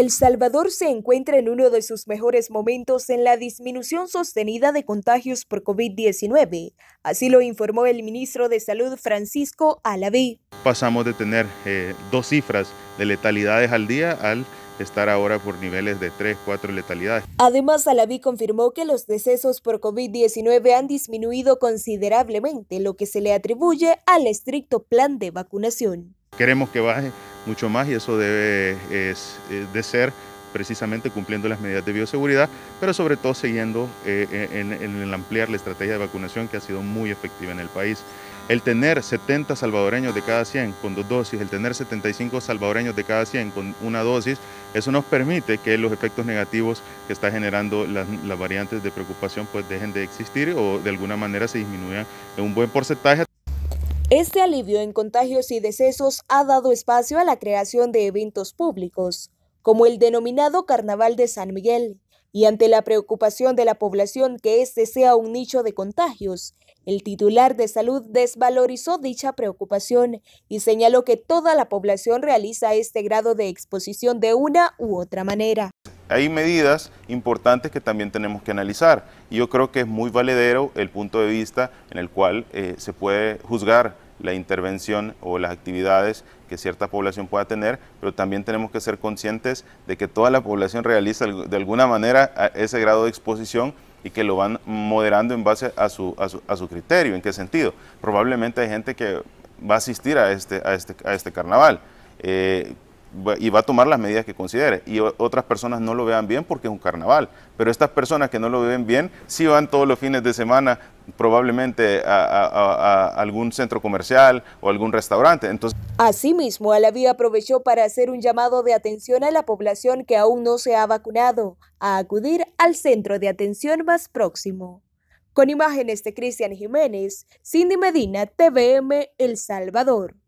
El Salvador se encuentra en uno de sus mejores momentos en la disminución sostenida de contagios por COVID-19. Así lo informó el ministro de Salud Francisco Alaví. Pasamos de tener eh, dos cifras de letalidades al día al estar ahora por niveles de 3, 4 letalidades. Además, Alaví confirmó que los decesos por COVID-19 han disminuido considerablemente, lo que se le atribuye al estricto plan de vacunación. Queremos que baje mucho más y eso debe eh, de ser precisamente cumpliendo las medidas de bioseguridad, pero sobre todo siguiendo eh, eh, en, el ampliar la estrategia de vacunación que ha sido muy efectiva en el país. El tener 70 salvadoreños de cada 100 con dos dosis, el tener 75 salvadoreños de cada 100 con una dosis, eso nos permite que los efectos negativos que está generando las, las variantes de preocupación pues dejen de existir o de alguna manera se disminuyan en un buen porcentaje. Este alivio en contagios y decesos ha dado espacio a la creación de eventos públicos, como el denominado Carnaval de San Miguel, y ante la preocupación de la población que este sea un nicho de contagios, el titular de salud desvalorizó dicha preocupación y señaló que toda la población realiza este grado de exposición de una u otra manera. Hay medidas importantes que también tenemos que analizar y yo creo que es muy valedero el punto de vista en el cual eh, se puede juzgar la intervención o las actividades que cierta población pueda tener, pero también tenemos que ser conscientes de que toda la población realiza de alguna manera ese grado de exposición y que lo van moderando en base a su, a su, a su criterio. ¿En qué sentido? Probablemente hay gente que va a asistir a este, a este, a este carnaval. Eh, y va a tomar las medidas que considere. Y otras personas no lo vean bien porque es un carnaval. Pero estas personas que no lo ven bien, sí van todos los fines de semana probablemente a, algún centro comercial o algún restaurante. Entonces... Asimismo, Alaví aprovechó para hacer un llamado de atención a la población que aún no se ha vacunado, a acudir al centro de atención más próximo. Con imágenes de Cristian Jiménez, Cindy Medina, TVM El Salvador.